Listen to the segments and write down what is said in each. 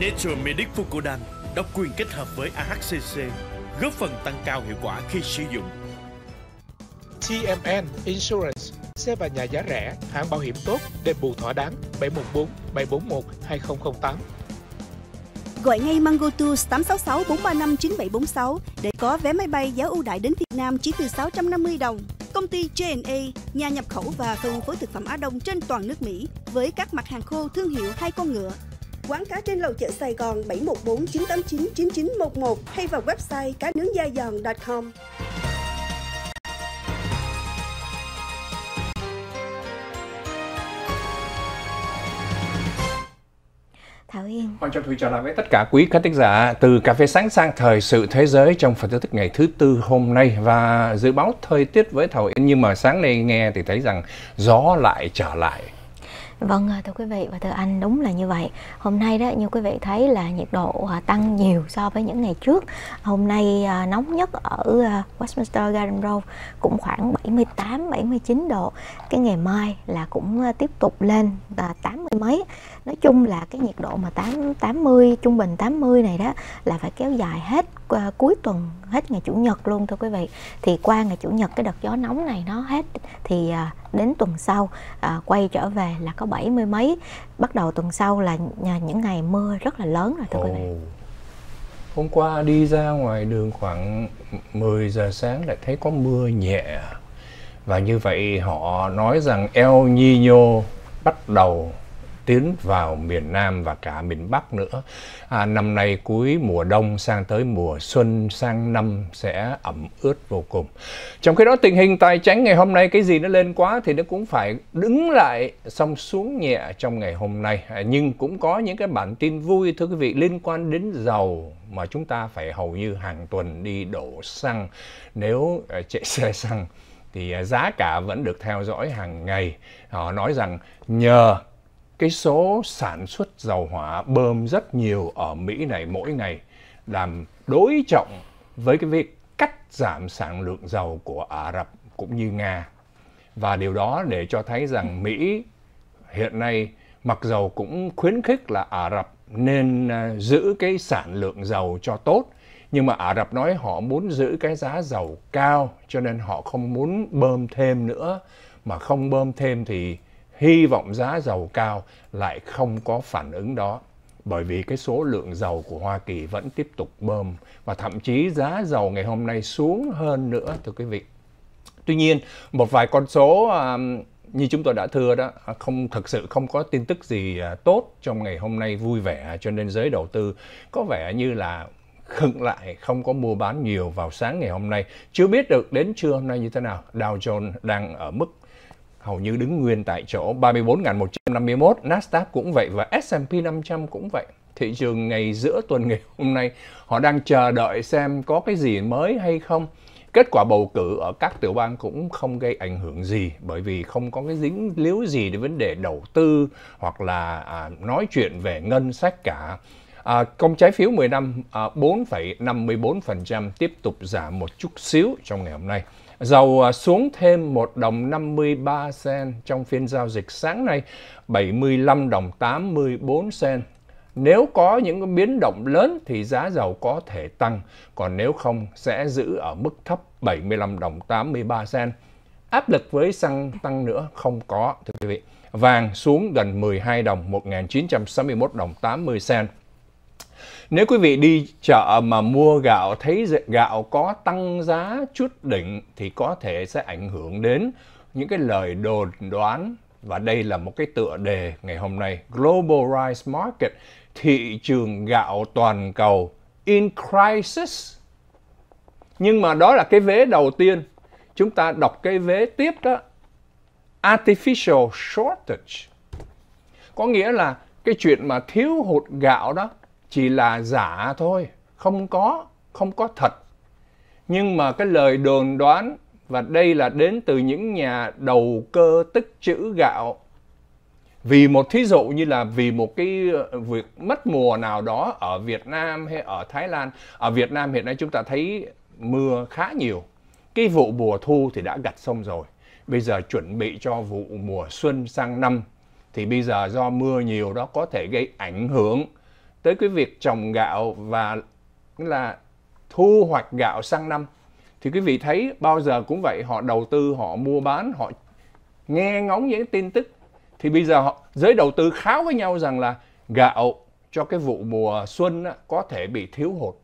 Nature Medic Fucodan độc quyền kết hợp với AHCC, góp phần tăng cao hiệu quả khi sử dụng. TMN Insurance, xe và nhà giá rẻ, hãng bảo hiểm tốt, đền bù thỏa đáng 714 741 2008. Gọi ngay Mango Tours 866 435 9746 để có vé máy bay giá ưu đại đến Việt Nam chỉ từ 650 đồng. Công ty J&A, nhà nhập khẩu và phân phối thực phẩm Á Đông trên toàn nước Mỹ với các mặt hàng khô thương hiệu hai con ngựa quán cá trên lầu chợ Sài Gòn 714 989 9911 hay vào website cá nướng da giòn.com. Thảo Hiên. Hoàng Trọng Thủy trở lại với tất cả quý khán thính giả từ Cà phê Sáng sang Thời sự Thế giới trong phần tin tức ngày thứ tư hôm nay và dự báo thời tiết với Thảo yên nhưng mà sáng nay nghe thì thấy rằng gió lại trở lại Vâng à, thưa quý vị và thưa anh đúng là như vậy. Hôm nay đó như quý vị thấy là nhiệt độ à, tăng nhiều so với những ngày trước. Hôm nay à, nóng nhất ở Westminster Garden Road cũng khoảng 78 79 độ. Cái ngày mai là cũng tiếp tục lên 80 mấy nói chung là cái nhiệt độ mà 8, 80 trung bình 80 này đó là phải kéo dài hết qua cuối tuần hết ngày chủ nhật luôn thưa quý vị thì qua ngày chủ nhật cái đợt gió nóng này nó hết thì à, đến tuần sau à, quay trở về là có bảy mươi mấy bắt đầu tuần sau là những ngày mưa rất là lớn rồi thưa oh. quý vị hôm qua đi ra ngoài đường khoảng 10 giờ sáng lại thấy có mưa nhẹ và như vậy họ nói rằng El Nino bắt đầu tiến vào miền Nam và cả miền Bắc nữa. À, năm nay cuối mùa đông sang tới mùa xuân sang năm sẽ ẩm ướt vô cùng. Trong khi đó tình hình tài chính ngày hôm nay cái gì nó lên quá thì nó cũng phải đứng lại xong xuống nhẹ trong ngày hôm nay. À, nhưng cũng có những cái bản tin vui thưa quý vị liên quan đến dầu mà chúng ta phải hầu như hàng tuần đi đổ xăng nếu à, chạy xe xăng thì à, giá cả vẫn được theo dõi hàng ngày. Họ nói rằng nhờ cái số sản xuất dầu hỏa bơm rất nhiều ở Mỹ này mỗi ngày làm đối trọng với cái việc cắt giảm sản lượng dầu của Ả Rập cũng như Nga. Và điều đó để cho thấy rằng Mỹ hiện nay mặc dầu cũng khuyến khích là Ả Rập nên à, giữ cái sản lượng dầu cho tốt nhưng mà Ả Rập nói họ muốn giữ cái giá dầu cao cho nên họ không muốn bơm thêm nữa mà không bơm thêm thì hy vọng giá dầu cao lại không có phản ứng đó bởi vì cái số lượng dầu của Hoa Kỳ vẫn tiếp tục bơm và thậm chí giá dầu ngày hôm nay xuống hơn nữa thưa quý vị. Tuy nhiên, một vài con số um, như chúng tôi đã thưa đó không thực sự không có tin tức gì à, tốt trong ngày hôm nay vui vẻ cho nên giới đầu tư có vẻ như là khựng lại không có mua bán nhiều vào sáng ngày hôm nay chưa biết được đến trưa hôm nay như thế nào Dow Jones đang ở mức hầu như đứng nguyên tại chỗ 34.151, Nasdaq cũng vậy và S&P 500 cũng vậy. Thị trường ngày giữa tuần ngày hôm nay họ đang chờ đợi xem có cái gì mới hay không. Kết quả bầu cử ở các tiểu bang cũng không gây ảnh hưởng gì bởi vì không có cái dính líu gì đến vấn đề đầu tư hoặc là à, nói chuyện về ngân sách cả. À, công trái phiếu 10 năm à, 4,54% tiếp tục giảm một chút xíu trong ngày hôm nay. Dầu à, xuống thêm 1 đồng 53 sen trong phiên giao dịch sáng nay, 75 đồng 84 sen. Nếu có những biến động lớn thì giá dầu có thể tăng, còn nếu không sẽ giữ ở mức thấp 75 đồng 83 sen. Áp lực với xăng tăng nữa không có thưa quý vị. Vàng xuống gần 12 đồng 1961 đồng 80 sen. Nếu quý vị đi chợ mà mua gạo thấy gạo có tăng giá chút đỉnh thì có thể sẽ ảnh hưởng đến những cái lời đồn đoán và đây là một cái tựa đề ngày hôm nay Global Rice Market thị trường gạo toàn cầu in crisis nhưng mà đó là cái vế đầu tiên chúng ta đọc cái vế tiếp đó artificial shortage có nghĩa là cái chuyện mà thiếu hụt gạo đó chỉ là giả thôi, không có, không có thật. Nhưng mà cái lời đồn đoán và đây là đến từ những nhà đầu cơ tích trữ gạo. Vì một thí dụ như là vì một cái ờ, việc mất mùa nào đó ở Việt Nam hay ở Thái Lan. Ở Việt Nam hiện nay chúng ta thấy mưa khá nhiều. Cái vụ mùa thu thì đã gặt xong rồi. Bây giờ chuẩn bị cho vụ mùa xuân sang năm thì bây giờ do mưa nhiều đó có thể gây ảnh hưởng tới cái việc trồng gạo và là thu hoạch gạo sang năm thì quý vị thấy bao giờ cũng vậy họ đầu tư họ mua bán họ nghe ngóng những tin tức thì bây giờ họ, giới đầu tư kháo với nhau rằng là gạo cho cái vụ mùa xuân á, có thể bị thiếu hụt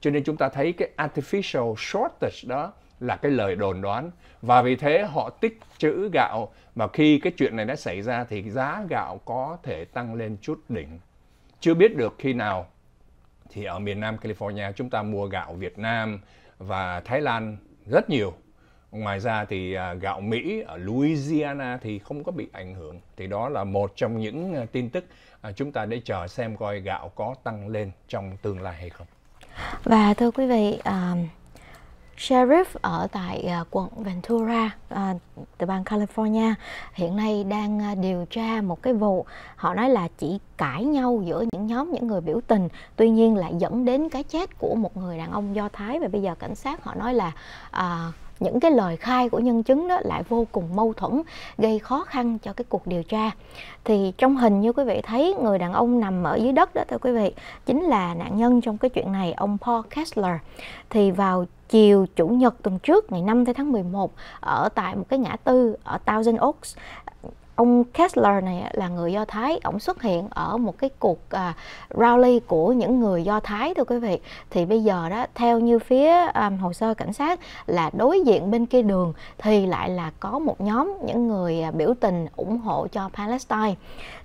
cho nên chúng ta thấy cái artificial shortage đó là cái lời đồn đoán và vì thế họ tích trữ gạo mà khi cái chuyện này đã xảy ra thì giá gạo có thể tăng lên chút đỉnh chưa biết được khi nào thì ở miền Nam California chúng ta mua gạo Việt Nam và Thái Lan rất nhiều. Ngoài ra thì à, gạo Mỹ ở Louisiana thì không có bị ảnh hưởng. Thì đó là một trong những à, tin tức à, chúng ta để chờ xem coi gạo có tăng lên trong tương lai hay không. Và thưa quý vị, um Sheriff ở tại à, quận Ventura à, từ bang California hiện nay đang à, điều tra một cái vụ họ nói là chỉ cãi nhau giữa những nhóm những người biểu tình tuy nhiên lại dẫn đến cái chết của một người đàn ông do thái và bây giờ cảnh sát họ nói là à, những cái lời khai của nhân chứng đó lại vô cùng mâu thuẫn gây khó khăn cho cái cuộc điều tra thì trong hình như quý vị thấy người đàn ông nằm ở dưới đất đó thưa quý vị chính là nạn nhân trong cái chuyện này ông Paul Kessler thì vào chiều chủ nhật tuần trước ngày 5 tháng 11 ở tại một cái ngã tư ở Thousand Oaks ông Kessler này là người Do Thái, ông xuất hiện ở một cái cuộc à, rally của những người Do Thái thưa quý vị. Thì bây giờ đó theo như phía à, hồ sơ cảnh sát là đối diện bên kia đường thì lại là có một nhóm những người à, biểu tình ủng hộ cho Palestine.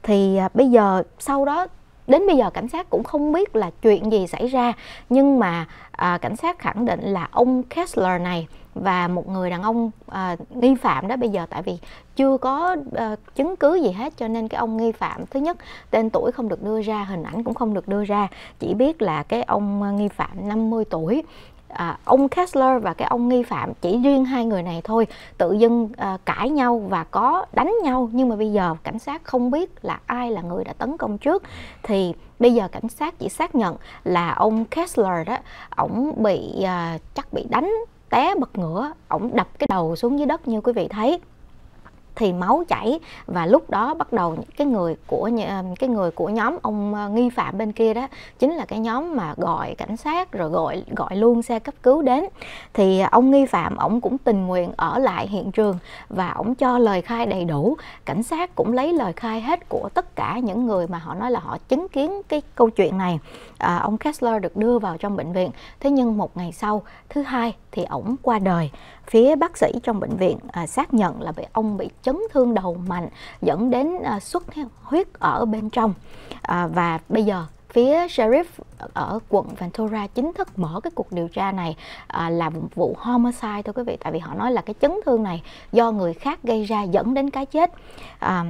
Thì à, bây giờ sau đó đến bây giờ cảnh sát cũng không biết là chuyện gì xảy ra nhưng mà à, cảnh sát khẳng định là ông Kessler này và một người đàn ông à, nghi phạm đó bây giờ tại vì chưa có à, chứng cứ gì hết cho nên cái ông nghi phạm thứ nhất tên tuổi không được đưa ra hình ảnh cũng không được đưa ra chỉ biết là cái ông à, nghi phạm 50 tuổi à, ông Kessler và cái ông nghi phạm chỉ riêng hai người này thôi tự dưng à, cãi nhau và có đánh nhau nhưng mà bây giờ cảnh sát không biết là ai là người đã tấn công trước thì bây giờ cảnh sát chỉ xác nhận là ông Kessler đó ổng bị à, chắc bị đánh té bật ngửa ổng đập cái đầu xuống dưới đất như quý vị thấy thì máu chảy và lúc đó bắt đầu cái người của ờ, cái người của nhóm ông ờ, nghi phạm bên kia đó chính là cái nhóm mà gọi cảnh sát rồi gọi gọi luôn xe cấp cứu đến thì ờ, ông nghi phạm ổng cũng tình nguyện ở lại hiện trường và ổng cho lời khai đầy đủ cảnh sát cũng lấy lời khai hết của tất cả những người mà họ nói là họ chứng kiến cái câu chuyện này à, ông Kessler được đưa vào trong bệnh viện thế nhưng một ngày sau thứ hai thì ổng qua đời phía bác sĩ trong bệnh viện à, xác nhận là bị ông bị chấn thương đầu mạnh dẫn đến à, xuất huyết ở bên trong à, và bây giờ phía sheriff ở quận Ventura chính thức mở cái cuộc điều tra này à, là vụ homicide thôi quý vị tại vì họ nói là cái chấn thương này do người khác gây ra dẫn đến cái chết à,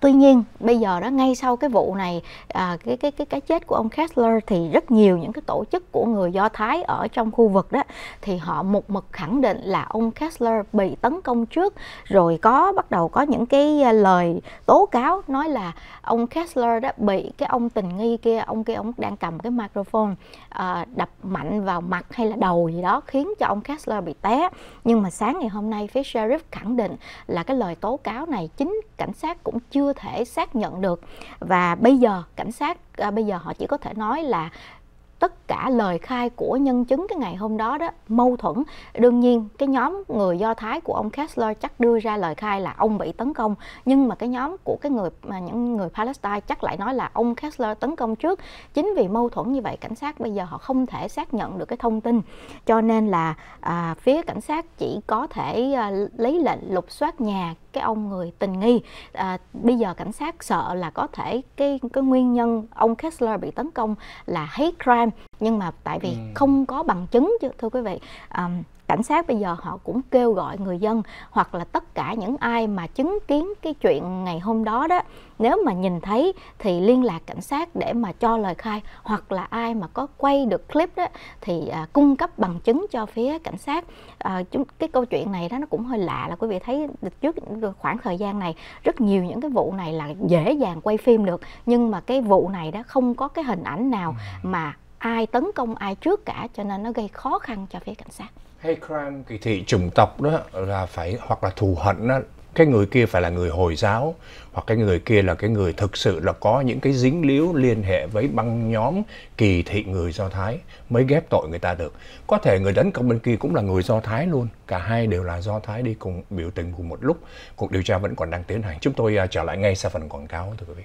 Tuy nhiên bây giờ đó ngay sau cái vụ này à, cái cái cái cái chết của ông Kessler thì rất nhiều những cái tổ chức của người Do Thái ở trong khu vực đó thì họ một mực khẳng định là ông Kessler bị tấn công trước rồi có bắt đầu có những cái à, lời tố cáo nói là ông Kessler đó bị cái ông tình nghi kia ông kia ông đang cầm cái microphone à, đập mạnh vào mặt hay là đầu gì đó khiến cho ông Kessler bị té nhưng mà sáng ngày hôm nay phía sheriff khẳng định là cái lời tố cáo này chính cảnh sát cũng chưa chưa thể xác nhận được và bây giờ cảnh sát à, bây giờ họ chỉ có thể nói là tất cả lời khai của nhân chứng cái ngày hôm đó đó mâu thuẫn đương nhiên cái nhóm người do thái của ông Kessler chắc đưa ra lời khai là ông bị tấn công nhưng mà cái nhóm của cái người mà những người Palestine chắc lại nói là ông Kessler tấn công trước chính vì mâu thuẫn như vậy cảnh sát bây giờ họ không thể xác nhận được cái thông tin cho nên là à, phía cảnh sát chỉ có thể à, lấy lệnh lục soát nhà cái ông người tình nghi à, bây giờ cảnh sát sợ là có thể cái cái nguyên nhân ông Kessler bị tấn công là hate crime nhưng mà tại vì ừ. không có bằng chứng chứ thưa quý vị um, cảnh sát bây giờ họ cũng kêu gọi người dân hoặc là tất cả những ai mà chứng kiến cái chuyện ngày hôm đó đó nếu mà nhìn thấy thì liên lạc cảnh sát để mà cho lời khai hoặc là ai mà có quay được clip đó thì à, cung cấp bằng chứng cho phía cảnh sát à, chúng cái câu chuyện này đó nó cũng hơi lạ là quý vị thấy trước khoảng thời gian này rất nhiều những cái vụ này là dễ dàng quay phim được nhưng mà cái vụ này đó không có cái hình ảnh nào mà ai tấn công ai trước cả cho nên nó gây khó khăn cho phía cảnh sát hate crime kỳ thị chủng tộc đó là phải hoặc là thù hận đó, cái người kia phải là người hồi giáo hoặc cái người kia là cái người thực sự là có những cái dính líu liên hệ với băng nhóm kỳ thị người do thái mới ghép tội người ta được có thể người tấn công bên kia cũng là người do thái luôn cả hai đều là do thái đi cùng biểu tình cùng một lúc cuộc điều tra vẫn còn đang tiến hành chúng tôi à, trở lại ngay sau phần quảng cáo thưa quý vị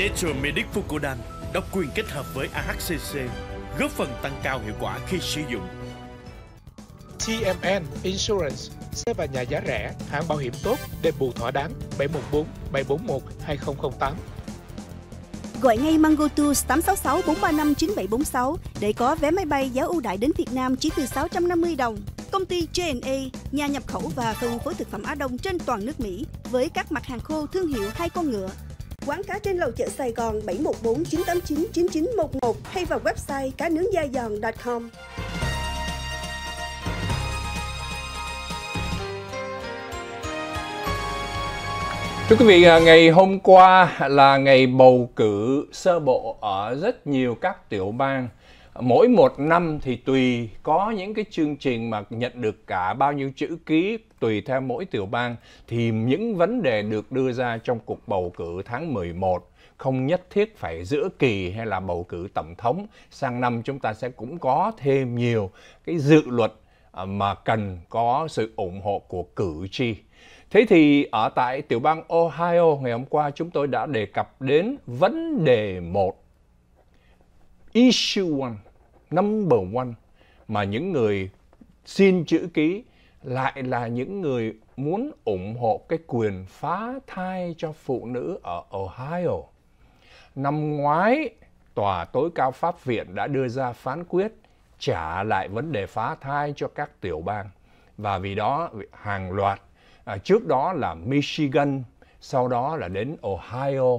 Naturemedic Fucodan độc quyền kết hợp với AHCC, góp phần tăng cao hiệu quả khi sử dụng. TMN Insurance xe và nhà giá rẻ, hãng bảo hiểm tốt, đền bù thỏa đáng 714 741 2008. Gọi ngay Mango Tours 866 435 9746 để có vé máy bay giá ưu đại đến Việt Nam chỉ từ 650 đồng. Công ty JNA nhà nhập khẩu và phân phối thực phẩm Á Đông trên toàn nước Mỹ với các mặt hàng khô thương hiệu hai con ngựa, Quán cá trên lầu chợ Sài Gòn 714 989 9911 hay vào website cá nướng da giòn.com. Thưa quý vị, à, ngày hôm qua là ngày bầu cử sơ bộ ở rất nhiều các tiểu bang mỗi một năm thì tùy có những cái chương trình mà nhận được cả bao nhiêu chữ ký tùy theo mỗi tiểu bang thì những vấn đề được đưa ra trong cuộc bầu cử tháng 11 không nhất thiết phải giữa kỳ hay là bầu cử tổng thống sang năm chúng ta sẽ cũng có thêm nhiều cái dự luật à, mà cần có sự ủng hộ của cử tri. Thế thì ở tại tiểu bang Ohio ngày hôm qua chúng tôi đã đề cập đến vấn đề một issue one, number one mà những người xin chữ ký lại là những người muốn ủng hộ cái quyền phá thai cho phụ nữ ở Ohio. Năm ngoái, Tòa tối cao pháp viện đã đưa ra phán quyết trả lại vấn đề phá thai cho các tiểu bang. Và vì đó hàng loạt, à, trước đó là Michigan, sau đó là đến Ohio,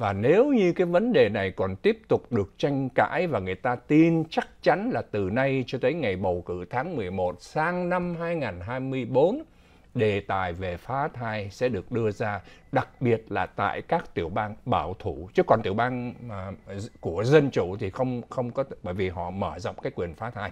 và nếu như cái vấn đề này còn tiếp tục được tranh cãi và người ta tin chắc chắn là từ nay cho tới ngày bầu cử tháng 11 sang năm 2024, đề tài về phá thai sẽ được đưa ra, đặc biệt là tại các tiểu bang bảo thủ. Chứ còn tiểu bang mà, của dân chủ thì không không có bởi vì họ mở rộng cái quyền phá thai.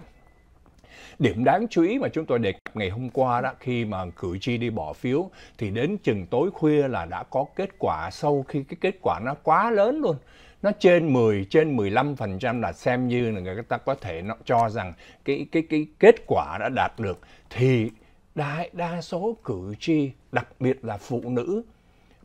Điểm đáng chú ý mà chúng tôi đề cập ngày hôm qua đó khi mà cử tri đi bỏ phiếu thì đến chừng tối khuya là đã có kết quả sau khi cái kết quả nó quá lớn luôn. Nó trên 10 trên 15% là xem như là người ta có thể nó cho rằng cái cái cái kết quả đã đạt được thì đại đa số cử tri đặc biệt là phụ nữ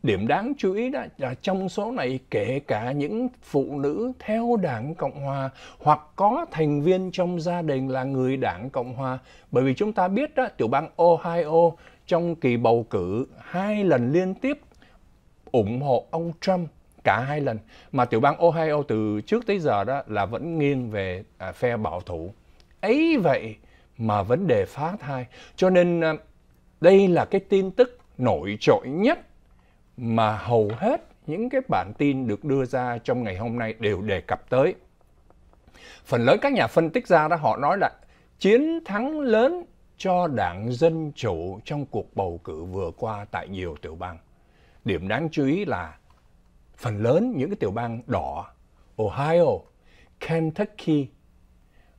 Điểm đáng chú ý đó là trong số này kể cả những phụ nữ theo Đảng Cộng Hòa hoặc có thành viên trong gia đình là người Đảng Cộng Hòa. Bởi vì chúng ta biết đó, tiểu bang Ohio trong kỳ bầu cử hai lần liên tiếp ủng hộ ông Trump cả hai lần mà tiểu bang Ohio từ trước tới giờ đó là vẫn nghiêng về à, phe bảo thủ ấy vậy mà vấn đề phá thai cho nên à, đây là cái tin tức nổi trội nhất mà hầu hết những cái bản tin được đưa ra trong ngày hôm nay đều đề cập tới. Phần lớn các nhà phân tích ra đó họ nói là chiến thắng lớn cho đảng Dân Chủ trong cuộc bầu cử vừa qua tại nhiều tiểu bang. Điểm đáng chú ý là phần lớn những cái tiểu bang đỏ, Ohio, Kentucky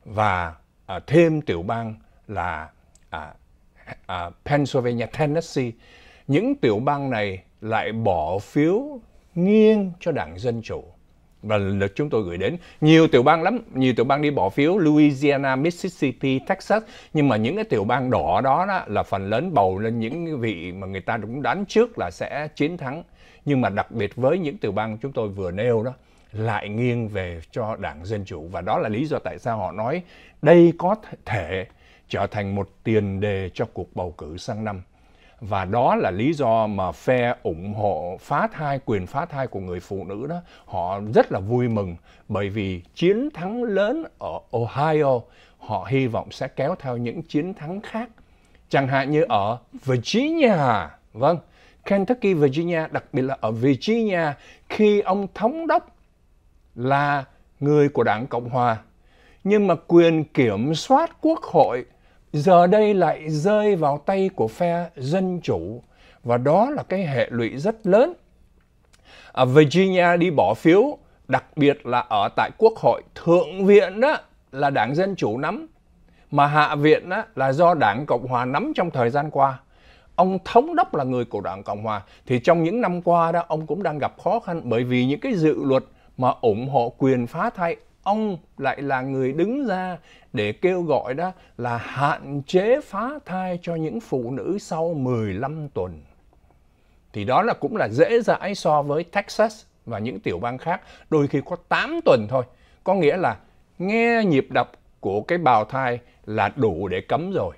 và à, thêm tiểu bang là à, à, Pennsylvania, Tennessee. Những tiểu bang này lại bỏ phiếu nghiêng cho đảng Dân Chủ. Và được chúng tôi gửi đến nhiều tiểu bang lắm, nhiều tiểu bang đi bỏ phiếu Louisiana, Mississippi, Texas. Nhưng mà những cái tiểu bang đỏ đó, đó là phần lớn bầu lên những vị mà người ta cũng đoán trước là sẽ chiến thắng. Nhưng mà đặc biệt với những tiểu bang chúng tôi vừa nêu đó, lại nghiêng về cho đảng Dân Chủ. Và đó là lý do tại sao họ nói đây có thể trở thành một tiền đề cho cuộc bầu cử sang năm và đó là lý do mà phe ủng hộ phá thai quyền phá thai của người phụ nữ đó họ rất là vui mừng bởi vì chiến thắng lớn ở Ohio họ hy vọng sẽ kéo theo những chiến thắng khác chẳng hạn như ở Virginia vâng Kentucky Virginia đặc biệt là ở Virginia khi ông thống đốc là người của đảng Cộng hòa nhưng mà quyền kiểm soát quốc hội giờ đây lại rơi vào tay của phe Dân Chủ và đó là cái hệ lụy rất lớn. Ở à, Virginia đi bỏ phiếu, đặc biệt là ở tại Quốc hội Thượng viện đó là Đảng Dân Chủ nắm, mà Hạ viện đó là do Đảng Cộng Hòa nắm trong thời gian qua. Ông thống đốc là người của Đảng Cộng Hòa thì trong những năm qua đó ông cũng đang gặp khó khăn bởi vì những cái dự luật mà ủng hộ quyền phá thai ông lại là người đứng ra để kêu gọi đó là hạn chế phá thai cho những phụ nữ sau 15 tuần. Thì đó là cũng là dễ dãi so với Texas và những tiểu bang khác, đôi khi có 8 tuần thôi. Có nghĩa là nghe nhịp đập của cái bào thai là đủ để cấm rồi.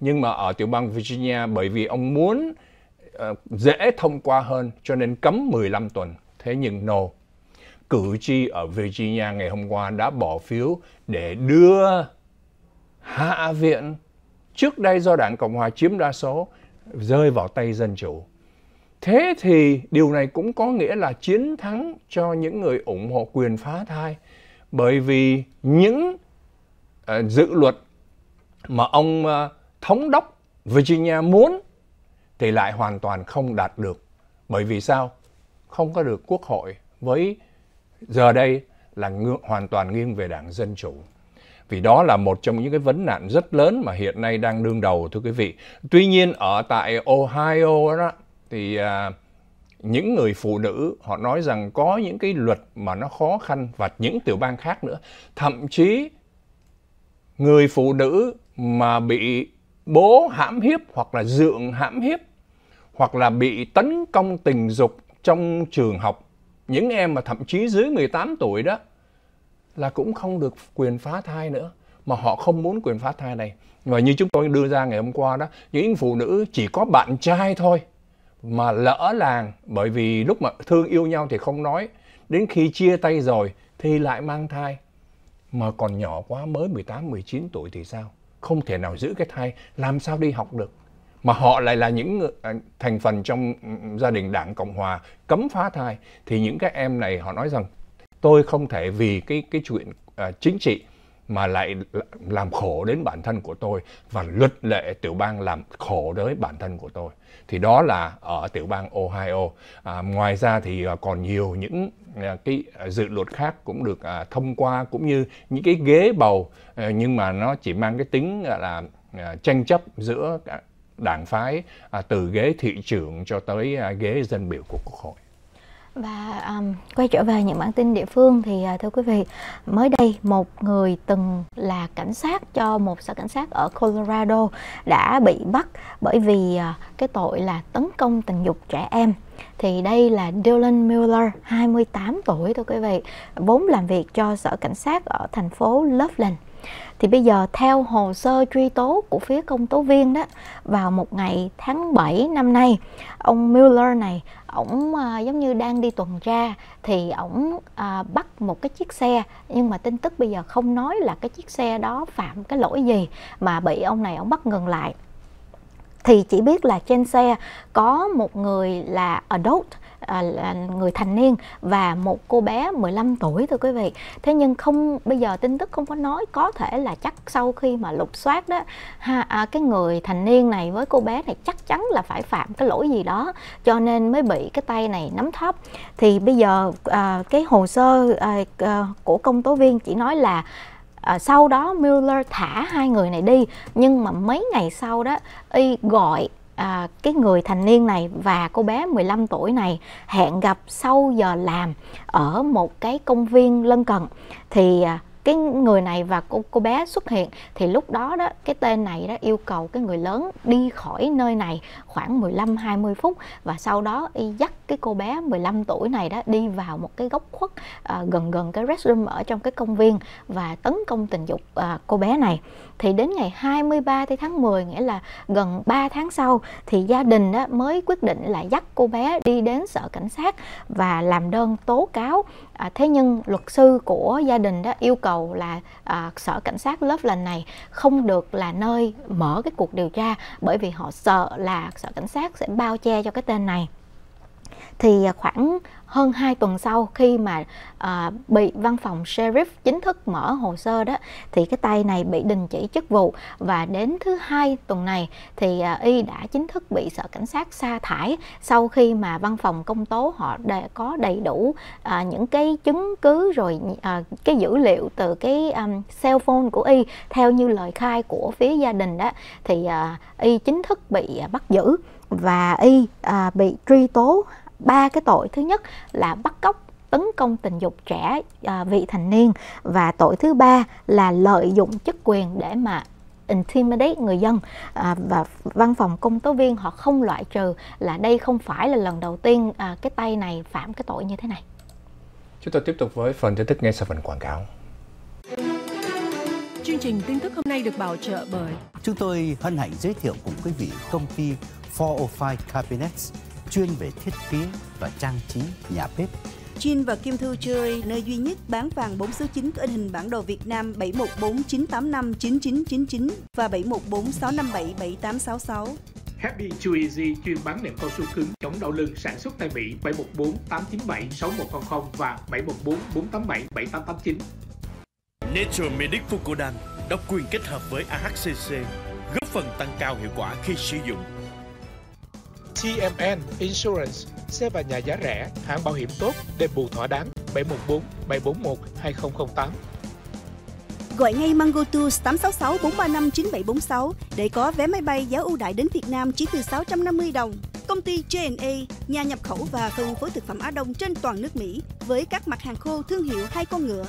Nhưng mà ở tiểu bang Virginia bởi vì ông muốn uh, dễ thông qua hơn cho nên cấm 15 tuần. Thế nhưng no, cử tri ở Virginia ngày hôm qua đã bỏ phiếu để đưa Hạ viện trước đây do đảng Cộng hòa chiếm đa số rơi vào tay dân chủ. Thế thì điều này cũng có nghĩa là chiến thắng cho những người ủng hộ quyền phá thai bởi vì những uh, dự luật mà ông uh, thống đốc Virginia muốn thì lại hoàn toàn không đạt được. Bởi vì sao? Không có được quốc hội với giờ đây là ngư, hoàn toàn nghiêng về đảng Dân Chủ. Vì đó là một trong những cái vấn nạn rất lớn mà hiện nay đang đương đầu thưa quý vị. Tuy nhiên ở tại Ohio đó thì à, những người phụ nữ họ nói rằng có những cái luật mà nó khó khăn và những tiểu bang khác nữa. Thậm chí người phụ nữ mà bị bố hãm hiếp hoặc là dượng hãm hiếp hoặc là bị tấn công tình dục trong trường học những em mà thậm chí dưới 18 tuổi đó là cũng không được quyền phá thai nữa mà họ không muốn quyền phá thai này và như chúng tôi đưa ra ngày hôm qua đó những phụ nữ chỉ có bạn trai thôi mà lỡ làng bởi vì lúc mà thương yêu nhau thì không nói đến khi chia tay rồi thì lại mang thai mà còn nhỏ quá mới 18 19 tuổi thì sao không thể nào giữ cái thai làm sao đi học được mà họ lại là những à, thành phần trong ừ, ừ, gia đình đảng cộng hòa cấm phá thai thì những các em này họ nói rằng tôi không thể vì cái cái chuyện uh, chính trị mà lại làm khổ đến bản thân của tôi và luật lệ tiểu bang làm khổ đến bản thân của tôi thì đó là ở tiểu bang Ohio à, ngoài ra thì à, còn nhiều những à, cái dự luật khác cũng được à, thông qua cũng như những cái ghế bầu à, nhưng mà nó chỉ mang cái tính là, là à, tranh chấp giữa đảng phái à, từ ghế thị trưởng cho tới à, ghế dân biểu của quốc hội và um, quay trở về những bản tin địa phương thì uh, thưa quý vị mới đây một người từng là cảnh sát cho một sở cảnh sát ở Colorado đã bị bắt bởi vì uh, cái tội là tấn công tình dục trẻ em thì đây là Dylan Miller 28 tuổi thưa quý vị vốn làm việc cho sở cảnh sát ở thành phố Loveland thì bây giờ theo hồ sơ truy tố của phía công tố viên đó vào một ngày tháng 7 năm nay ông Mueller này ổng à, giống như đang đi tuần tra thì ổng à, bắt một cái chiếc xe nhưng mà tin tức bây giờ không nói là cái chiếc xe đó phạm cái lỗi gì mà bị ông này ổng bắt ngừng lại thì chỉ biết là trên xe có một người là adult À, người thành niên và một cô bé 15 tuổi thưa quý vị thế nhưng không bây giờ tin tức không có nói có thể là chắc sau khi mà lục soát đó ha, à, cái người thành niên này với cô bé này chắc chắn là phải phạm cái lỗi gì đó cho nên mới bị cái tay này nắm thóp thì bây giờ à, cái hồ sơ à, à, của công tố viên chỉ nói là À, sau đó Mueller thả hai người này đi nhưng mà mấy ngày sau đó y gọi à, cái người thành niên này và cô bé 15 tuổi này hẹn gặp sau giờ làm ở một cái công viên lân cận thì à, cái người này và cô cô bé xuất hiện thì lúc đó đó cái tên này đó yêu cầu cái người lớn đi khỏi nơi này khoảng 15 20 phút và sau đó y dắt cái cô bé 15 tuổi này đó đi vào một cái góc khuất à, gần gần cái restroom ở trong cái công viên và tấn công tình dục à, cô bé này thì đến ngày 23 tháng 10 nghĩa là gần 3 tháng sau thì gia đình đó mới quyết định là dắt cô bé đi đến sở cảnh sát và làm đơn tố cáo à, thế nhưng luật sư của gia đình đó yêu cầu là à, sở cảnh sát lớp lần này không được là nơi mở cái cuộc điều tra bởi vì họ sợ là sở cảnh sát sẽ bao che cho cái tên này thì à, khoảng hơn 2 tuần sau khi mà à, bị văn phòng sheriff chính thức mở hồ sơ đó thì cái tay này bị đình chỉ chức vụ và đến thứ hai tuần này thì à, y đã chính thức bị sở cảnh sát sa thải sau khi mà văn phòng công tố họ đề, có đầy đủ à, những cái chứng cứ rồi à, cái dữ liệu từ cái um, cell phone của y theo như lời khai của phía gia đình đó thì à, y chính thức bị à, bắt giữ và y à, bị truy tố ba cái tội thứ nhất là bắt cóc tấn công tình dục trẻ à, vị thành niên và tội thứ ba là lợi dụng chức quyền để mà intimidate người dân à, và văn phòng công tố viên họ không loại trừ là đây không phải là lần đầu tiên à, cái tay này phạm cái tội như thế này. Chúng tôi tiếp tục với phần tin tức ngay sau phần quảng cáo. Chương trình tin tức hôm nay được bảo trợ bởi Chúng tôi hân hạnh giới thiệu cùng quý vị công ty 405 Cabinets chuyên về thiết kế và trang trí nhà bếp. Jin và Kim Thư chơi nơi duy nhất bán vàng 4 số 9 có in hình bản đồ Việt Nam 7149859999 và 7146577866. Happy Too Easy chuyên bán nệm cao su cứng chống đau lưng sản xuất tại Mỹ 714-897-6100 và 714-487-7889. Nature Medic Fucodan độc quyền kết hợp với AHCC góp phần tăng cao hiệu quả khi sử dụng TMN Insurance, xe và nhà giá rẻ, hãng bảo hiểm tốt, đền bù thỏa đáng 714 741 2008. Gọi ngay Mango Tours 866 435 9746 để có vé máy bay giá ưu đại đến Việt Nam chỉ từ 650 đồng. Công ty J&A, nhà nhập khẩu và phân phối thực phẩm Á Đông trên toàn nước Mỹ với các mặt hàng khô thương hiệu hai con ngựa.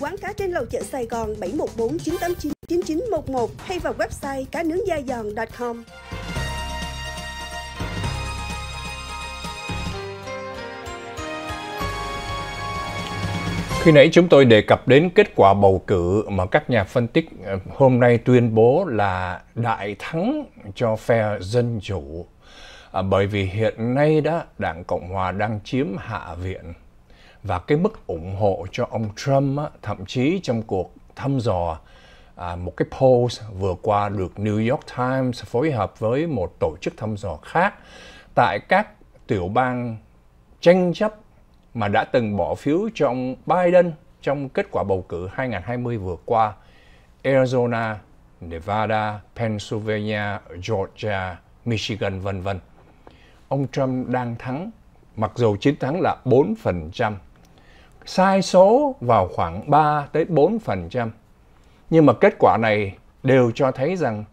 Quán cá trên lầu chợ Sài Gòn 714 989 9911 hay vào website cá nướng da giòn.com. Khi nãy chúng tôi đề cập đến kết quả bầu cử mà các nhà phân tích ờ, hôm nay tuyên bố là đại thắng cho phe Dân Chủ. À, bởi vì hiện nay đó, Đảng Cộng Hòa đang chiếm hạ viện. Và cái mức ủng hộ cho ông Trump á, thậm chí trong cuộc thăm dò à, một cái poll vừa qua được New York Times phối hợp với một tổ chức thăm dò khác tại các tiểu bang tranh chấp mà đã từng bỏ phiếu cho Biden trong kết quả bầu cử 2020 vừa qua, Arizona, Nevada, Pennsylvania, Georgia, Michigan vân vân. Ông Trump đang thắng, mặc dù chiến thắng là 4%, sai số vào khoảng 3 tới 4%. Nhưng mà kết quả này đều cho thấy rằng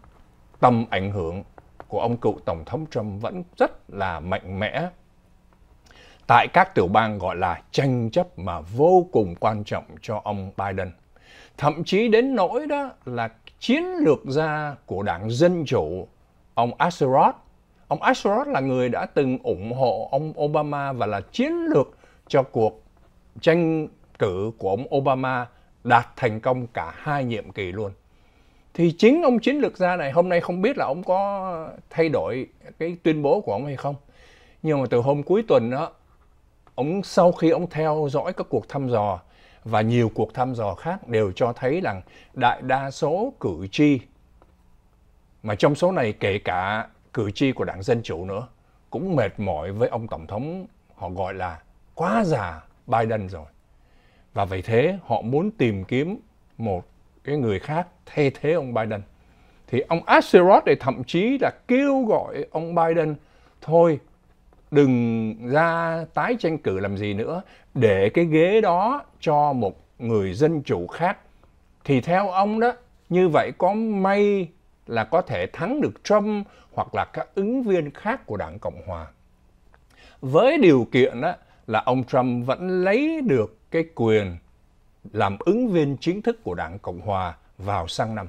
tầm ảnh hưởng của ông cựu tổng thống Trump vẫn rất là mạnh mẽ tại các tiểu bang gọi là tranh chấp mà vô cùng quan trọng cho ông Biden. Thậm chí đến nỗi đó là chiến lược gia của đảng Dân Chủ, ông Axelrod. Ông Axelrod là người đã từng ủng hộ ông Obama và là chiến lược cho cuộc tranh cử của ông Obama đạt thành công cả hai nhiệm kỳ luôn. Thì chính ông chiến lược gia này hôm nay không biết là ông có thay đổi cái tuyên bố của ông hay không. Nhưng mà từ hôm cuối tuần đó ông sau khi ông theo dõi các cuộc thăm dò và nhiều cuộc thăm dò khác đều cho thấy rằng đại đa số cử tri mà trong số này kể cả cử tri của đảng Dân Chủ nữa cũng mệt mỏi với ông Tổng thống họ gọi là quá già Biden rồi. Và vậy thế họ muốn tìm kiếm một cái người khác thay thế ông Biden. Thì ông Axelrod này thậm chí là kêu gọi ông Biden thôi đừng ra tái tranh cử làm gì nữa để cái ghế đó cho một người dân chủ khác thì theo ông đó như vậy có may là có thể thắng được Trump hoặc là các ứng viên khác của đảng Cộng hòa với điều kiện đó là ông Trump vẫn lấy được cái quyền làm ứng viên chính thức của đảng Cộng hòa vào sang năm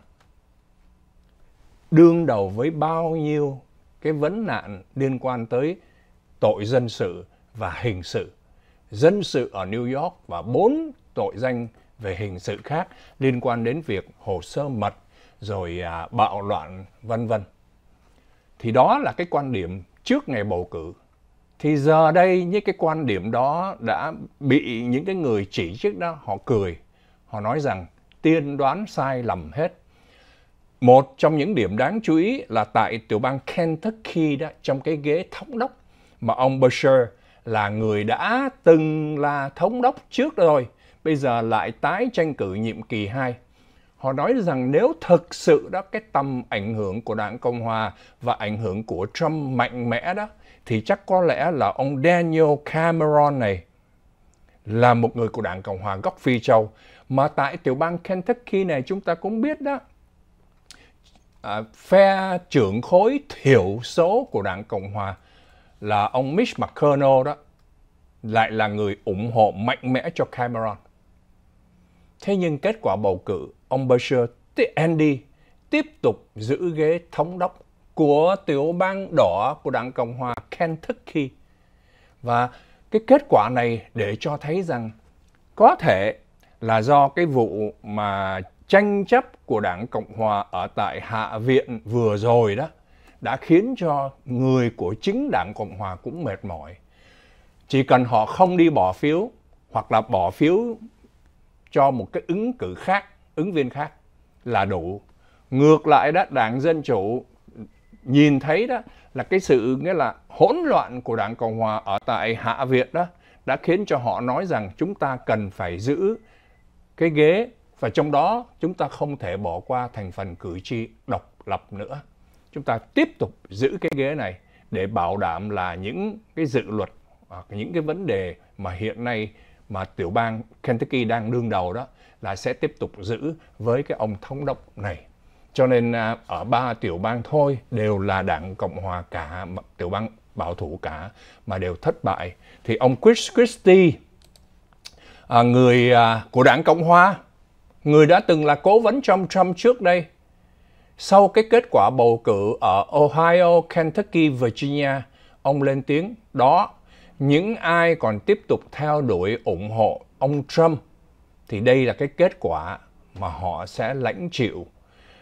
đương đầu với bao nhiêu cái vấn nạn liên quan tới tội dân sự và hình sự. Dân sự ở New York và bốn tội danh về hình sự khác liên quan đến việc hồ sơ mật rồi à, bạo loạn vân vân. Thì đó là cái quan điểm trước ngày bầu cử. Thì giờ đây những cái quan điểm đó đã bị những cái người chỉ trích đó họ cười. Họ nói rằng tiên đoán sai lầm hết. Một trong những điểm đáng chú ý là tại tiểu bang Kentucky đó trong cái ghế thống đốc mà ông Bashir là người đã từng là thống đốc trước rồi, bây giờ lại tái tranh cử nhiệm kỳ 2. Họ nói rằng nếu thực sự đó cái tầm ảnh hưởng của đảng Cộng Hòa và ảnh hưởng của Trump mạnh mẽ đó, thì chắc có lẽ là ông Daniel Cameron này là một người của đảng Cộng hòa gốc Phi Châu. Mà tại tiểu bang Kentucky này chúng ta cũng biết đó, à, phe trưởng khối thiểu số của đảng Cộng hòa là ông Mitch McConnell đó lại là người ủng hộ mạnh mẽ cho Cameron. Thế nhưng kết quả bầu cử, ông Bashir Andy tiếp tục giữ ghế thống đốc của tiểu bang đỏ của đảng Cộng hòa Kentucky. Và cái kết quả này để cho thấy rằng có thể là do cái vụ mà tranh chấp của đảng Cộng hòa ở tại Hạ viện vừa rồi đó đã khiến cho người của chính đảng Cộng hòa cũng mệt mỏi. Chỉ cần họ không đi bỏ phiếu hoặc là bỏ phiếu cho một cái ứng cử khác, ứng viên khác là đủ. Ngược lại đó, đảng Dân Chủ nhìn thấy đó là cái sự nghĩa là hỗn loạn của đảng Cộng Hòa ở tại Hạ Viện đó đã khiến cho họ nói rằng chúng ta cần phải giữ cái ghế và trong đó chúng ta không thể bỏ qua thành phần cử tri độc lập nữa chúng ta tiếp tục giữ cái ghế này để bảo đảm là những cái dự luật hoặc những cái vấn đề mà hiện nay mà tiểu bang Kentucky đang đương đầu đó là sẽ tiếp tục giữ với cái ông thống đốc này. Cho nên à, ở ba tiểu bang thôi đều là đảng Cộng hòa cả, tiểu bang bảo thủ cả mà đều thất bại. Thì ông Chris Christie, à, người à, của đảng Cộng hòa, người đã từng là cố vấn trong Trump trước đây, sau cái kết quả bầu cử ở Ohio, Kentucky, Virginia, ông lên tiếng đó, những ai còn tiếp tục theo đuổi ủng hộ ông Trump thì đây là cái kết quả mà họ sẽ lãnh chịu.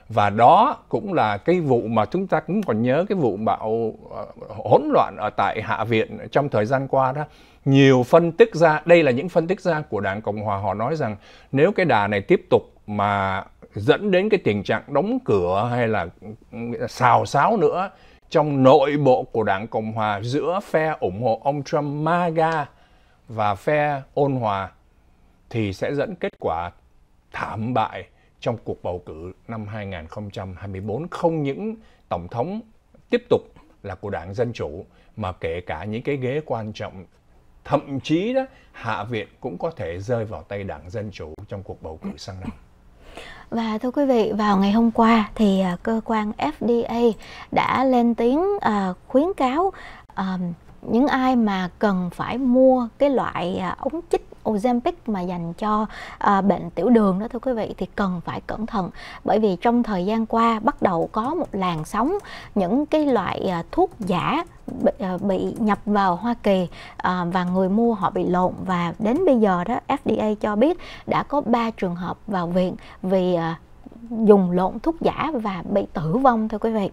Và đó cũng là cái vụ mà chúng ta cũng còn nhớ cái vụ bạo ờ, hỗn loạn ở tại Hạ viện trong thời gian qua đó. Nhiều phân tích ra, đây là những phân tích ra của Đảng Cộng Hòa họ nói rằng nếu cái đà này tiếp tục mà dẫn đến cái tình trạng đóng cửa hay là ừ, xào xáo nữa trong nội bộ của Đảng Cộng Hòa giữa phe ủng hộ ông Trump MAGA và phe ôn hòa thì sẽ dẫn kết quả thảm bại trong cuộc bầu cử năm 2024 không những tổng thống tiếp tục là của Đảng Dân chủ mà kể cả những cái ghế quan trọng thậm chí đó Hạ viện cũng có thể rơi vào tay Đảng Dân chủ trong cuộc bầu cử sang năm. Và thưa quý vị, vào ngày hôm qua thì à, cơ quan FDA đã lên tiếng à, khuyến cáo à, những ai mà cần phải mua cái loại ống chích Ozempic mà dành cho à, bệnh tiểu đường đó thưa quý vị thì cần phải cẩn thận bởi vì trong thời gian qua bắt đầu có một làn sóng những cái loại à, thuốc giả bị, à, nhập vào Hoa Kỳ à, và người mua họ bị lộn và đến bây giờ đó FDA cho biết đã có 3 trường hợp vào viện vì à, dùng lộn thuốc giả và bị tử vong thưa quý vị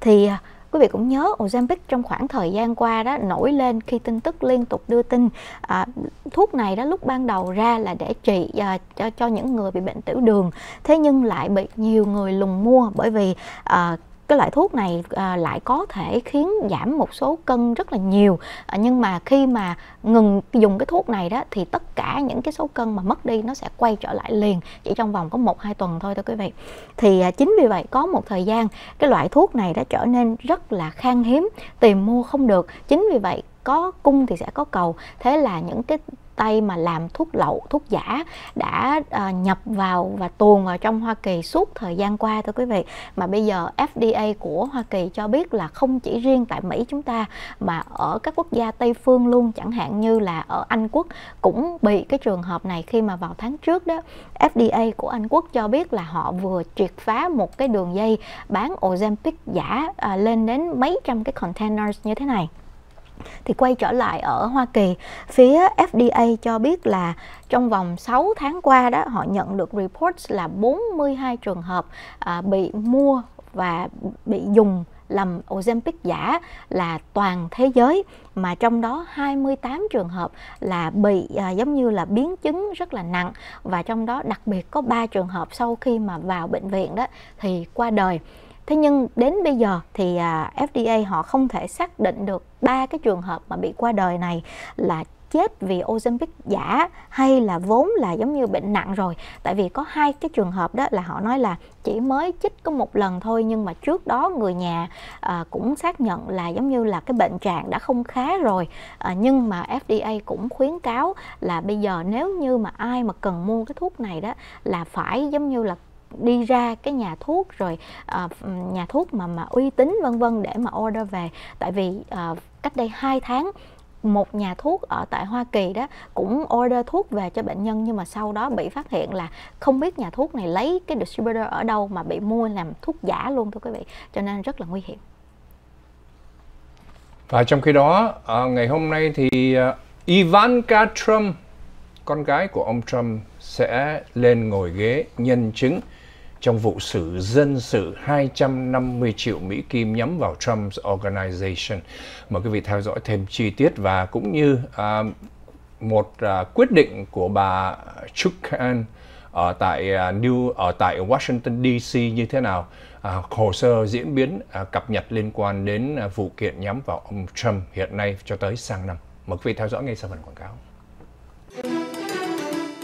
thì quý vị cũng nhớ Ozempic trong khoảng thời gian qua đó nổi lên khi tin tức liên tục đưa tin à, thuốc này đó lúc ban đầu ra là để trị à, cho, cho những người bị bệnh tiểu đường thế nhưng lại bị nhiều người lùng mua bởi vì à, cái loại thuốc này à, lại có thể khiến giảm một số cân rất là nhiều à, nhưng mà khi mà ngừng dùng cái thuốc này đó thì tất cả những cái số cân mà mất đi nó sẽ quay trở lại liền chỉ trong vòng có một hai tuần thôi thôi quý vị thì à, chính vì vậy có một thời gian cái loại thuốc này đã trở nên rất là khan hiếm tìm mua không được chính vì vậy có cung thì sẽ có cầu thế là những cái tay mà làm thuốc lậu, thuốc giả đã à, nhập vào và tuồn vào trong Hoa Kỳ suốt thời gian qua thưa quý vị. Mà bây giờ FDA của Hoa Kỳ cho biết là không chỉ riêng tại Mỹ chúng ta mà ở các quốc gia Tây phương luôn chẳng hạn như là ở Anh Quốc cũng bị cái trường hợp này khi mà vào tháng trước đó FDA của Anh Quốc cho biết là họ vừa triệt phá một cái đường dây bán Ozempic giả à, lên đến mấy trăm cái containers như thế này. Thì quay trở lại ở Hoa Kỳ, phía FDA cho biết là trong vòng 6 tháng qua đó họ nhận được reports là 42 trường hợp à, bị mua và bị dùng làm Ozempic giả là toàn thế giới mà trong đó 28 trường hợp là bị à, giống như là biến chứng rất là nặng và trong đó đặc biệt có 3 trường hợp sau khi mà vào bệnh viện đó thì qua đời Thế nhưng đến bây giờ thì à, FDA họ không thể xác định được ba cái trường hợp mà bị qua đời này là chết vì Ozempic giả hay là vốn là giống như bệnh nặng rồi tại vì có hai cái trường hợp đó là họ nói là chỉ mới chích có một lần thôi nhưng mà trước đó người nhà à, cũng xác nhận là giống như là cái bệnh trạng đã không khá rồi à, nhưng mà FDA cũng khuyến cáo là bây giờ nếu như mà ai mà cần mua cái thuốc này đó là phải giống như là đi ra cái nhà thuốc rồi uh, nhà thuốc mà mà uy tín vân vân để mà order về tại vì uh, cách đây 2 tháng một nhà thuốc ở tại Hoa Kỳ đó cũng order thuốc về cho bệnh nhân nhưng mà sau đó bị phát hiện là không biết nhà thuốc này lấy cái distributor ở đâu mà bị mua làm thuốc giả luôn thưa quý vị cho nên rất là nguy hiểm và trong khi đó ờ, ngày hôm nay thì Ivanka Trump con gái của ông Trump sẽ lên ngồi ghế nhân chứng trong vụ xử dân sự 250 triệu Mỹ Kim nhắm vào Trump's Organization. Mời quý vị theo dõi thêm chi tiết và cũng như à, một à, quyết định của bà Chukan ở tại à, New ở tại Washington DC như thế nào à, hồ sơ diễn biến à, cập nhật liên quan đến à, vụ kiện nhắm vào ông Trump hiện nay cho tới sang năm. Mời quý vị theo dõi ngay sau phần quảng cáo.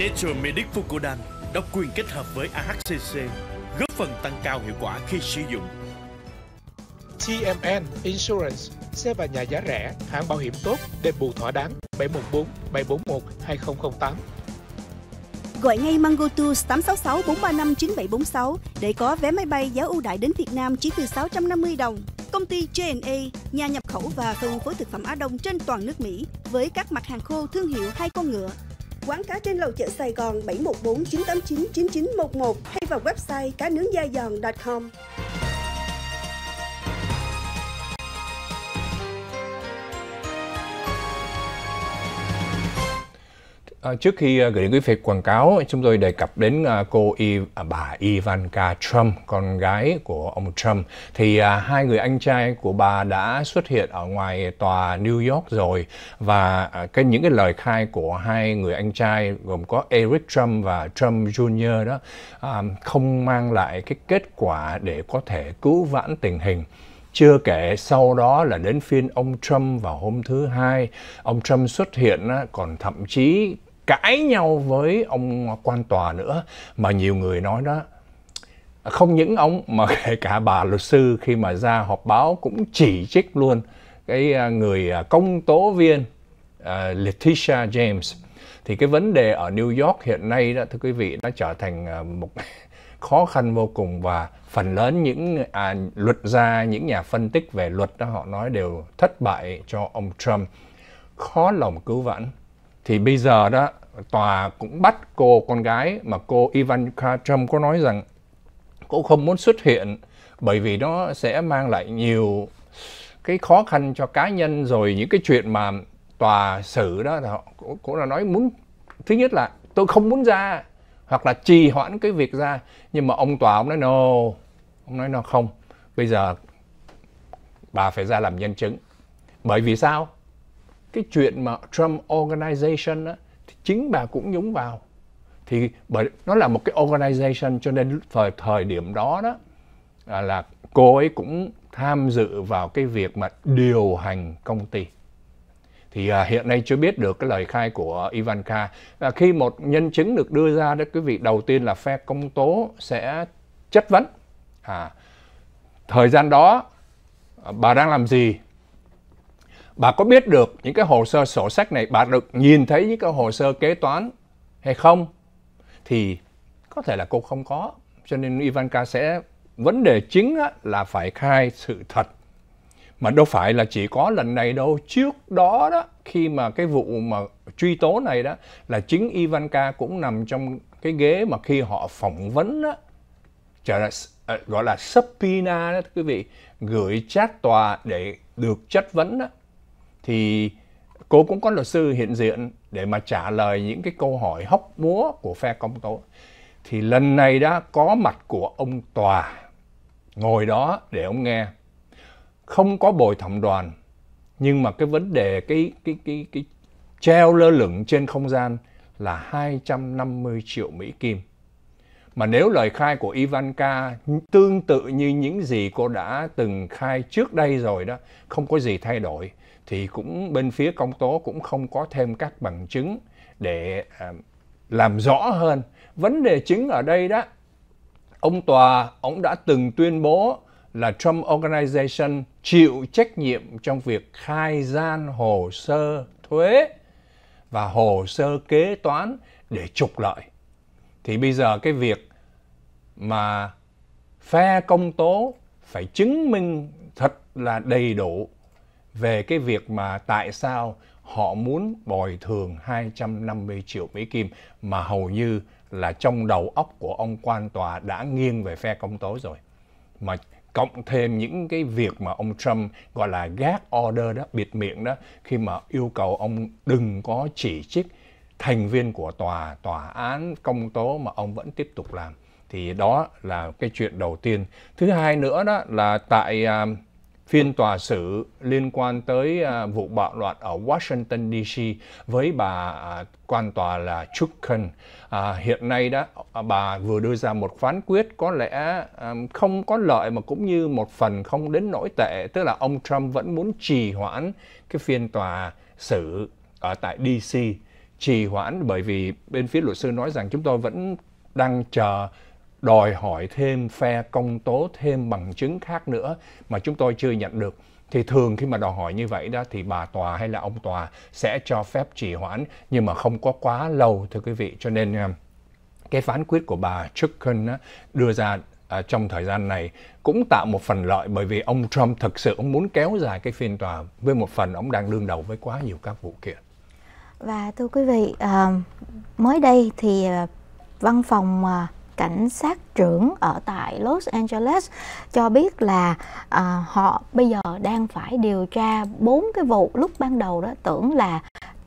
Nature Medic Fucodan độc quyền kết hợp với AHCC, góp phần tăng cao hiệu quả khi sử dụng. TMN Insurance, xe và nhà giá rẻ, hãng bảo hiểm tốt, đền bù thỏa đáng 714 741 2008. Gọi ngay Mango Tours 866 435 9746 để có vé máy bay giá ưu đại đến Việt Nam chỉ từ 650 đồng. Công ty J&A, nhà nhập khẩu và phân phối thực phẩm Á Đông trên toàn nước Mỹ với các mặt hàng khô thương hiệu hai con ngựa, Quán cá trên lầu chợ Sài Gòn 714 989 9911 hay vào website cá nướng da giòn.com. À, trước khi à, gửi đến quý vị quảng cáo, chúng tôi đề cập đến à, cô y, bà Ivanka Trump, con gái của ông Trump. Thì hai người anh trai của bà đã xuất hiện ở ngoài tòa New York rồi và cái những cái lời khai của hai người anh trai gồm có Eric Trump và Trump Jr. đó không mang lại cái kết quả để có thể cứu vãn tình hình. Chưa kể sau đó là đến phiên ông Trump vào hôm thứ hai, ông Trump xuất hiện còn thậm chí cãi nhau với ông quan tòa nữa mà nhiều người nói đó không những ông mà kể cả bà luật sư khi mà ra họp báo cũng chỉ trích luôn cái à, người à, công tố viên uh, Letitia James thì cái vấn đề ở New York hiện nay đó thưa quý vị đã trở thành một khó khăn vô cùng và phần lớn những à, luật gia những nhà phân tích về luật đó họ nói đều thất bại cho ông Trump khó lòng cứu vãn thì bây giờ đó tòa cũng bắt cô con gái mà cô Ivanka Trump có nói rằng cô không muốn xuất hiện bởi vì nó sẽ mang lại nhiều cái khó khăn cho cá nhân rồi những cái chuyện mà tòa xử đó là cô, cô là nói muốn thứ nhất là tôi không muốn ra hoặc là trì hoãn cái việc ra nhưng mà ông tòa ông nói no ông nói no không bây giờ bà phải ra làm nhân chứng bởi vì sao cái chuyện mà Trump Organization đó chính bà cũng nhúng vào thì bởi nó là một cái organization cho nên thời thời điểm đó đó à, là cô ấy cũng tham dự vào cái việc mà điều hành công ty thì à, hiện nay chưa biết được cái lời khai của Ivanka à, khi một nhân chứng được đưa ra đó quý vị đầu tiên là phe công tố sẽ chất vấn à thời gian đó à, bà đang làm gì bà có biết được những cái hồ sơ sổ sách này bà được nhìn thấy những cái hồ sơ kế toán hay không thì có thể là cô không có cho nên Ivanka sẽ vấn đề chính là phải khai sự thật mà đâu phải là chỉ có lần này đâu trước đó đó khi mà cái vụ mà truy tố này đó là chính Ivanka cũng nằm trong cái ghế mà khi họ phỏng vấn đó trở là gọi là subpoena đó quý vị gửi chat tòa để được chất vấn đó thì cô cũng có luật sư hiện diện để mà trả lời những cái câu hỏi hóc búa của phe công tố. Thì lần này đã có mặt của ông Tòa ngồi đó để ông nghe. Không có bồi thẩm đoàn, nhưng mà cái vấn đề cái cái cái cái treo lơ lửng trên không gian là 250 triệu Mỹ Kim. Mà nếu lời khai của Ivanka tương tự như những gì cô đã từng khai trước đây rồi đó, không có gì thay đổi, thì cũng bên phía công tố cũng không có thêm các bằng chứng để à, làm rõ hơn. Vấn đề chính ở đây đó, ông tòa, ông đã từng tuyên bố là Trump Organization chịu trách nhiệm trong việc khai gian hồ sơ thuế và hồ sơ kế toán để trục lợi thì bây giờ cái việc mà phe công tố phải chứng minh thật là đầy đủ về cái việc mà tại sao họ muốn bồi thường 250 triệu Mỹ Kim mà hầu như là trong đầu óc của ông quan tòa đã nghiêng về phe công tố rồi. Mà cộng thêm những cái việc mà ông Trump gọi là gác order đó, bịt miệng đó, khi mà yêu cầu ông đừng có chỉ trích thành viên của tòa tòa án công tố mà ông vẫn tiếp tục làm thì đó là cái chuyện đầu tiên thứ hai nữa đó là tại à, phiên tòa xử liên quan tới à, vụ bạo loạn ở Washington D.C. với bà à, quan tòa là Chukin à, hiện nay đó bà vừa đưa ra một phán quyết có lẽ à, không có lợi mà cũng như một phần không đến nỗi tệ tức là ông Trump vẫn muốn trì hoãn cái phiên tòa xử ở tại D.C trì hoãn bởi vì bên phía luật sư nói rằng chúng tôi vẫn đang chờ đòi hỏi thêm phe công tố thêm bằng chứng khác nữa mà chúng tôi chưa nhận được thì thường khi mà đòi hỏi như vậy đó thì bà tòa hay là ông tòa sẽ cho phép trì hoãn nhưng mà không có quá lâu thưa quý vị cho nên à, cái phán quyết của bà Chukin đưa ra à, trong thời gian này cũng tạo một phần lợi bởi vì ông Trump thực sự ông muốn kéo dài cái phiên tòa với một phần ông đang đương đầu với quá nhiều các vụ kiện. Và thưa quý vị, à, mới đây thì à, văn phòng à, cảnh sát trưởng ở tại Los Angeles cho biết là à, họ bây giờ đang phải điều tra bốn cái vụ lúc ban đầu đó tưởng là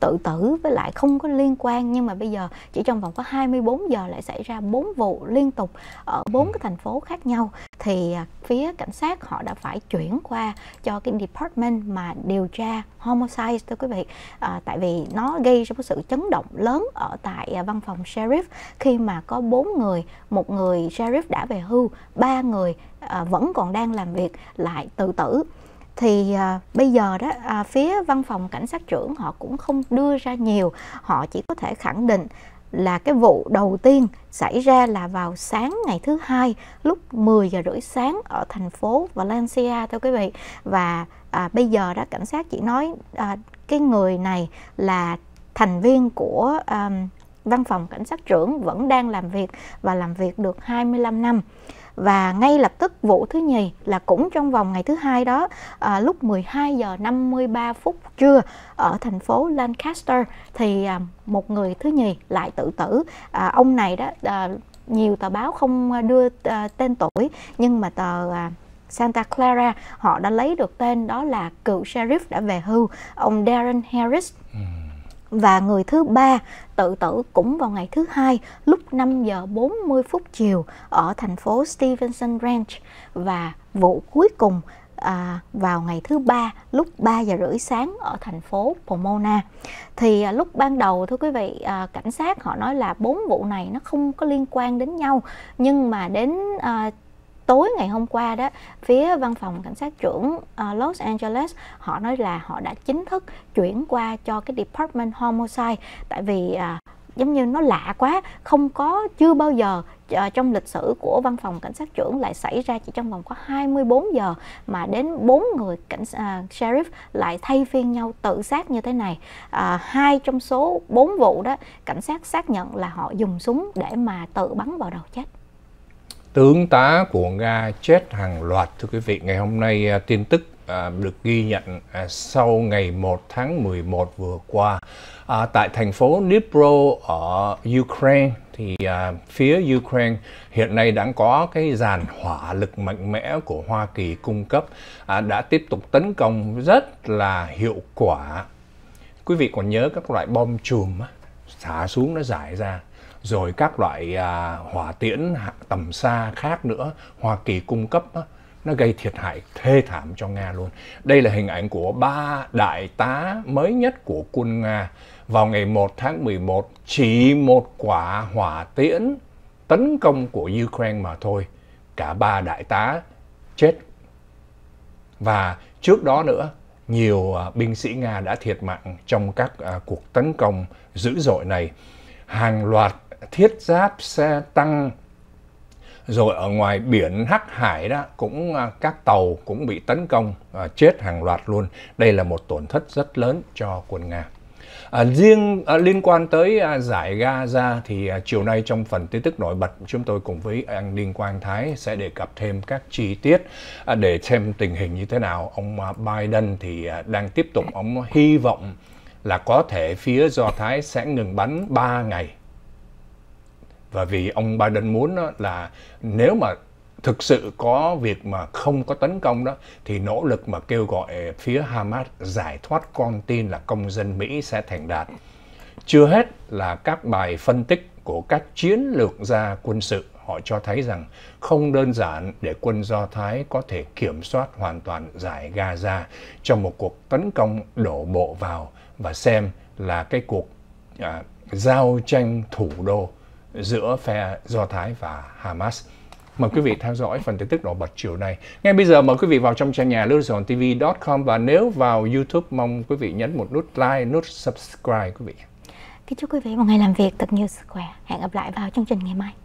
tự tử với lại không có liên quan nhưng mà bây giờ chỉ trong vòng có 24 giờ lại xảy ra bốn vụ liên tục ở bốn ừ. cái thành phố khác nhau thì à, phía cảnh sát họ đã phải chuyển qua cho cái department mà điều tra homicide thưa quý vị à, tại vì nó gây ra một sự chấn động lớn ở tại à, văn phòng sheriff khi mà có bốn người một người sheriff đã về hưu ba người à, vẫn còn đang làm việc lại tự tử thì à, bây giờ đó à, phía văn phòng cảnh sát trưởng họ cũng không đưa ra nhiều họ chỉ có thể khẳng định là cái vụ đầu tiên xảy ra là vào sáng ngày thứ hai lúc 10 giờ rưỡi sáng ở thành phố Valencia thưa quý vị và à, bây giờ đó cảnh sát chỉ nói à, cái người này là thành viên của à, văn phòng cảnh sát trưởng vẫn đang làm việc và làm việc được 25 năm và ngay lập tức vụ thứ nhì là cũng trong vòng ngày thứ hai đó à, lúc 12 giờ 53 phút trưa ở thành phố Lancaster thì à, một người thứ nhì lại tự tử à, ông này đó à, nhiều tờ báo không đưa à, tên tuổi nhưng mà tờ à, Santa Clara họ đã lấy được tên đó là cựu sheriff đã về hưu ông Darren Harris ừ và người thứ ba tự tử cũng vào ngày thứ hai lúc 5 giờ 40 phút chiều ở thành phố Stevenson Ranch và vụ cuối cùng à, vào ngày thứ ba lúc 3 giờ rưỡi sáng ở thành phố Pomona. Thì à, lúc ban đầu thưa quý vị à, cảnh sát họ nói là bốn vụ này nó không có liên quan đến nhau nhưng mà đến à, tối ngày hôm qua đó phía văn phòng cảnh sát trưởng uh, Los Angeles họ nói là họ đã chính thức chuyển qua cho cái department homicide tại vì uh, giống như nó lạ quá không có chưa bao giờ ờ, trong lịch sử của văn phòng cảnh sát trưởng lại xảy ra chỉ trong vòng có 24 giờ mà đến bốn người cảnh uh, sheriff lại thay phiên nhau tự sát như thế này à, hai trong số bốn vụ đó cảnh sát xác nhận là họ dùng súng để mà tự bắn vào đầu chết tướng tá của Nga chết hàng loạt thưa quý vị ngày hôm nay à, tin tức à, được ghi nhận à, sau ngày 1 tháng 11 vừa qua tại thành phố Dnipro ở Ukraine thì phía Ukraine hiện nay đã có cái dàn hỏa lực mạnh mẽ của Hoa Kỳ cung cấp đã tiếp tục tấn công rất là hiệu quả quý vị còn nhớ các loại bom chùm á, thả xuống nó giải ra rồi các loại à, hỏa tiễn tầm xa khác nữa Hoa Kỳ cung cấp á, nó gây thiệt hại thê thảm cho Nga luôn. Đây là hình ảnh của ba đại tá mới nhất của quân Nga vào ngày 1 tháng 11 chỉ một quả hỏa tiễn tấn công của Ukraine mà thôi. Cả ba đại tá chết. Và trước đó nữa, nhiều à, binh sĩ Nga đã thiệt mạng trong các à, cuộc tấn công dữ dội này. Hàng loạt thiết giáp xe tăng rồi ở ngoài biển Hắc Hải đó cũng à, các tàu cũng bị tấn công à, chết hàng loạt luôn. Đây là một tổn thất rất lớn cho quân Nga. À, riêng à, liên quan tới à, giải Gaza thì à, chiều nay trong phần tin tức nổi bật chúng tôi cùng với anh Đinh Quang Thái sẽ đề cập thêm các chi tiết à, để xem tình hình như thế nào. Ông à, Biden thì à, đang tiếp tục ông hy vọng là có thể phía Do Thái sẽ ngừng bắn 3 ngày và vì ông Biden muốn đó là nếu mà thực sự có việc mà không có tấn công đó thì nỗ lực mà kêu gọi phía Hamas giải thoát con tin là công dân Mỹ sẽ thành đạt. Chưa hết là các bài phân tích của các chiến lược gia quân sự họ cho thấy rằng không đơn giản để quân Do Thái có thể kiểm soát hoàn toàn giải Gaza trong một cuộc tấn công đổ bộ vào và xem là cái cuộc à, giao tranh thủ đô giữa phe Do Thái và Hamas. Mời quý vị theo dõi phần tin tức nổi bật chiều nay. Ngay bây giờ mời quý vị vào trong trang nhà newsontv.com và nếu vào YouTube mong quý vị nhấn một nút like, nút subscribe quý vị. Kính chúc quý vị một ngày làm việc thật nhiều sức khỏe. Hẹn gặp lại vào chương trình ngày mai.